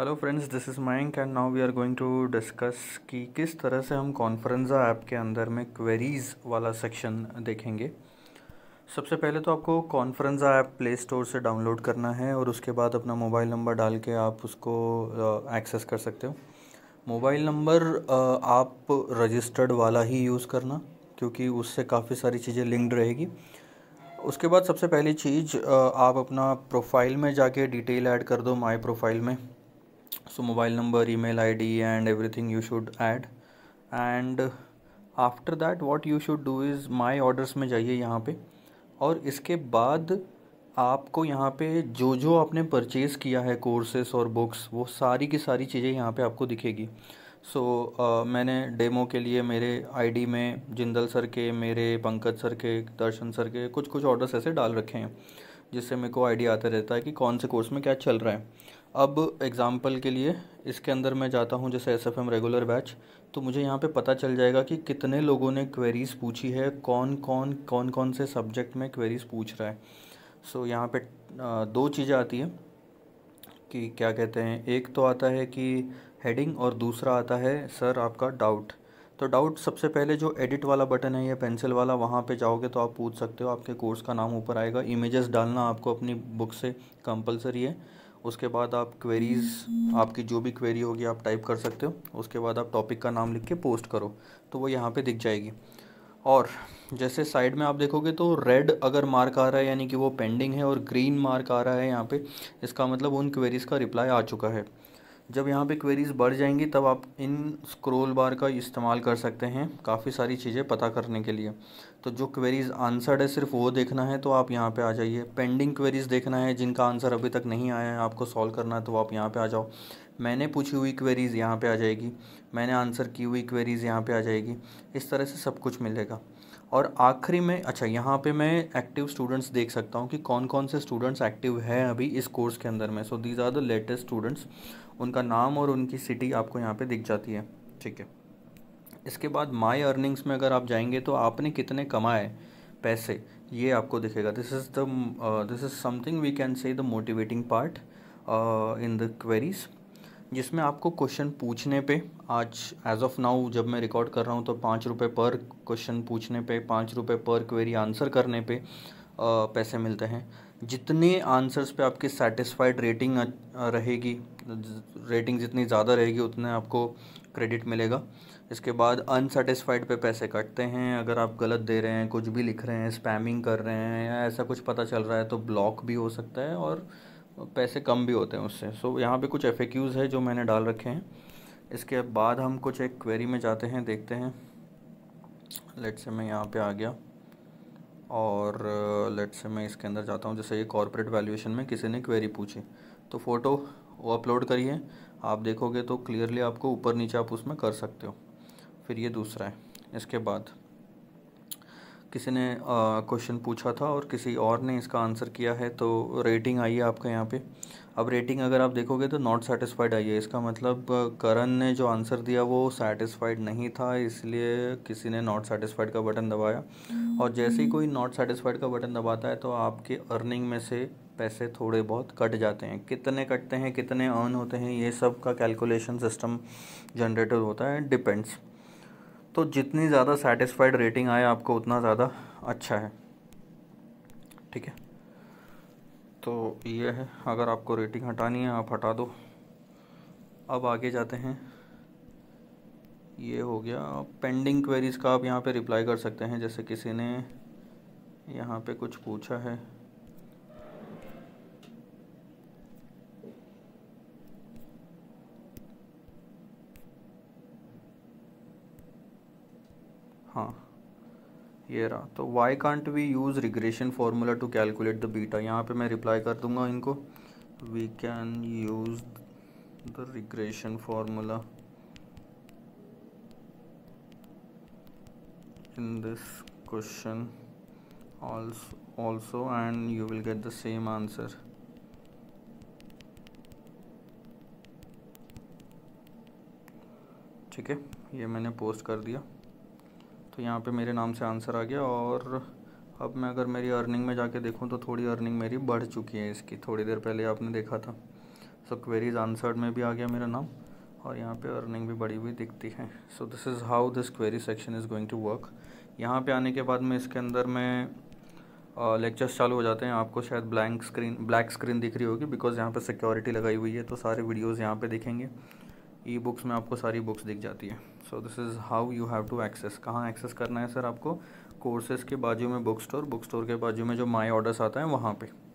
Hello friends this is Mayank and now we are going to discuss कि किस तरह से हम कॉन्फ्रेंजा ऐप के अंदर में क्वेरीज़ वाला सेक्शन देखेंगे सबसे पहले तो आपको कॉन्फ्रेंजा ऐप प्ले स्टोर से डाउनलोड करना है और उसके बाद अपना मोबाइल नंबर डाल के आप उसको एक्सेस कर सकते हो मोबाइल नंबर आप रजिस्टर्ड वाला ही यूज़ करना क्योंकि उससे काफ़ी सारी चीज़ें लिंक्ड रहेगी उसके बाद सबसे पहली चीज़ आप अपना प्रोफाइल में जाके डिटेल ऐड कर दो माय प्रोफाइल में so mobile number email id and everything you should add and after that what you should do is my orders में जाइए यहाँ पे और इसके बाद आपको यहाँ पे जो जो आपने परचेज़ किया है कोर्सेस और बुक्स वो सारी की सारी चीज़ें यहाँ पे आपको दिखेगी सो so, uh, मैंने डेमो के लिए मेरे आईडी में जिंदल सर के मेरे पंकज सर के दर्शन सर के कुछ कुछ ऑर्डर्स ऐसे डाल रखे हैं जिससे मेरे को आइडिया आता रहता है कि कौन से कोर्स में क्या चल रहा है अब एग्ज़ाम्पल के लिए इसके अंदर मैं जाता हूँ जैसे S F M regular batch तो मुझे यहाँ पे पता चल जाएगा कि कितने लोगों ने क्वेरीज़ पूछी है कौन कौन कौन कौन से सब्जेक्ट में क्वेरीज़ पूछ रहा है सो so, यहाँ पे दो चीज़ें आती हैं कि क्या कहते हैं एक तो आता है कि हेडिंग और दूसरा आता है सर आपका डाउट तो डाउट सबसे पहले जो एडिट वाला बटन है या पेंसिल वाला वहाँ पे जाओगे तो आप पूछ सकते हो आपके कोर्स का नाम ऊपर आएगा इमेजेस डालना आपको अपनी बुक से कंपलसरी है उसके बाद आप क्वेरीज़ आपकी जो भी क्वेरी होगी आप टाइप कर सकते हो उसके बाद आप टॉपिक का नाम लिख के पोस्ट करो तो वो यहाँ पे दिख जाएगी और जैसे साइड में आप देखोगे तो रेड अगर मार्क आ रहा है यानी कि वो पेंडिंग है और ग्रीन मार्क आ रहा है यहाँ पे इसका मतलब उन क्वेरीज़ का रिप्लाई आ चुका है जब यहाँ पे क्वेरीज़ बढ़ जाएंगी तब आप इन स्क्रोल बार का इस्तेमाल कर सकते हैं काफ़ी सारी चीज़ें पता करने के लिए तो जो क्वेरीज़ आंसर्ड है सिर्फ वो देखना है तो आप यहाँ पे आ जाइए पेंडिंग क्वेरीज़ देखना है जिनका आंसर अभी तक नहीं आया है आपको सॉल्व करना है तो आप यहाँ पर आ जाओ मैंने पूछी हुई क्वेरीज़ यहाँ पर आ जाएगी मैंने आंसर की हुई क्वेरीज़ यहाँ पर आ जाएगी इस तरह से सब कुछ मिलेगा और आखिरी में अच्छा यहाँ पे मैं एक्टिव स्टूडेंट्स देख सकता हूँ कि कौन कौन से स्टूडेंट्स एक्टिव हैं अभी इस कोर्स के अंदर में so these are the latest students उनका नाम और उनकी सिटी आपको यहाँ पे दिख जाती है ठीक है इसके बाद माई अर्निंग्स में अगर आप जाएंगे तो आपने कितने कमाए पैसे ये आपको दिखेगा this is the this is something we can say the motivating part in the queries जिसमें आपको क्वेश्चन पूछने पे आज एज ऑफ नाउ जब मैं रिकॉर्ड कर रहा हूँ तो पाँच रुपये पर क्वेश्चन पूछने पे पाँच रुपये पर क्वेरी आंसर करने पे पैसे मिलते हैं जितने आंसर्स पे आपकी सेटिस्फाइड रेटिंग रहेगी रेटिंग जितनी ज़्यादा रहेगी उतने आपको क्रेडिट मिलेगा इसके बाद अनसेटिस्फाइड पे पैसे कटते हैं अगर आप गलत दे रहे हैं कुछ भी लिख रहे हैं स्पैमिंग कर रहे हैं या ऐसा कुछ पता चल रहा है तो ब्लॉक भी हो सकता है और पैसे कम भी होते हैं उससे सो so, यहाँ पे कुछ एफ है जो मैंने डाल रखे हैं इसके बाद हम कुछ एक क्वेरी में जाते हैं देखते हैं लेट से मैं यहाँ पे आ गया और लेट से मैं इसके अंदर जाता हूँ जैसे ये कॉरपोरेट वैल्यूएशन में किसी ने क्वेरी पूछी तो फ़ोटो वो अपलोड करिए आप देखोगे तो क्लियरली आपको ऊपर नीचे आप उसमें कर सकते हो फिर ये दूसरा है इसके बाद किसी ने क्वेश्चन पूछा था और किसी और ने इसका आंसर किया है तो रेटिंग आई है आपका यहाँ पे अब रेटिंग अगर आप देखोगे तो नॉट सेटिस्फाइड आई है इसका मतलब करण ने जो आंसर दिया वो सेटिस्फाइड नहीं था इसलिए किसी ने नॉट सेटिस्फाइड का बटन दबाया हम्म। और जैसे ही कोई नॉट सेटिस्फाइड का बटन दबाता है तो आपके अर्निंग में से पैसे थोड़े बहुत कट जाते हैं कितने कटते हैं कितने अर्न होते हैं ये सब का कैलकुलेशन सिस्टम जनरेटर होता है डिपेंड्स तो जितनी ज़्यादा सेटिस्फाइड रेटिंग आए आपको उतना ज़्यादा अच्छा है ठीक है तो ये है अगर आपको रेटिंग हटानी है आप हटा दो अब आगे जाते हैं ये हो गया पेंडिंग क्वेरीज़ का आप यहाँ पे रिप्लाई कर सकते हैं जैसे किसी ने यहाँ पे कुछ पूछा है हाँ ये रहा तो why can't we use regression formula to calculate the beta यहाँ पे मैं रिप्लाई कर दूंगा इनको we can use the regression formula in this question also and you will get the same answer ठीक है ये मैंने पोस्ट कर दिया तो यहाँ पे मेरे नाम से आंसर आ गया और अब मैं अगर मेरी अर्निंग में जाके देखूँ तो थोड़ी अर्निंग मेरी बढ़ चुकी है इसकी थोड़ी देर पहले आपने देखा था सो क्वेरीज आंसर्ड में भी आ गया मेरा नाम और यहाँ पे अर्निंग भी बढ़ी हुई दिखती है so this is how this query section is going to work यहाँ पे आने के बाद में इसके अंदर में लेक्चर्स चालू हो जाते हैं आपको शायद ब्लैंक स्क्रीन ब्लैक स्क्रीन दिख रही होगी बिकॉज़ यहाँ पे सिक्योरिटी लगाई हुई है तो सारे वीडियोज़ यहाँ पे दिखेंगे ई बुक्स में आपको सारी बुक्स दिख जाती है so this is how you have to access कहाँ एक्सेस करना है सर आपको कोर्सेज़ के बाजू में बुक स्टोर बुक स्टोर के बाजू में जो माई ऑर्डर्स आता है वहाँ पर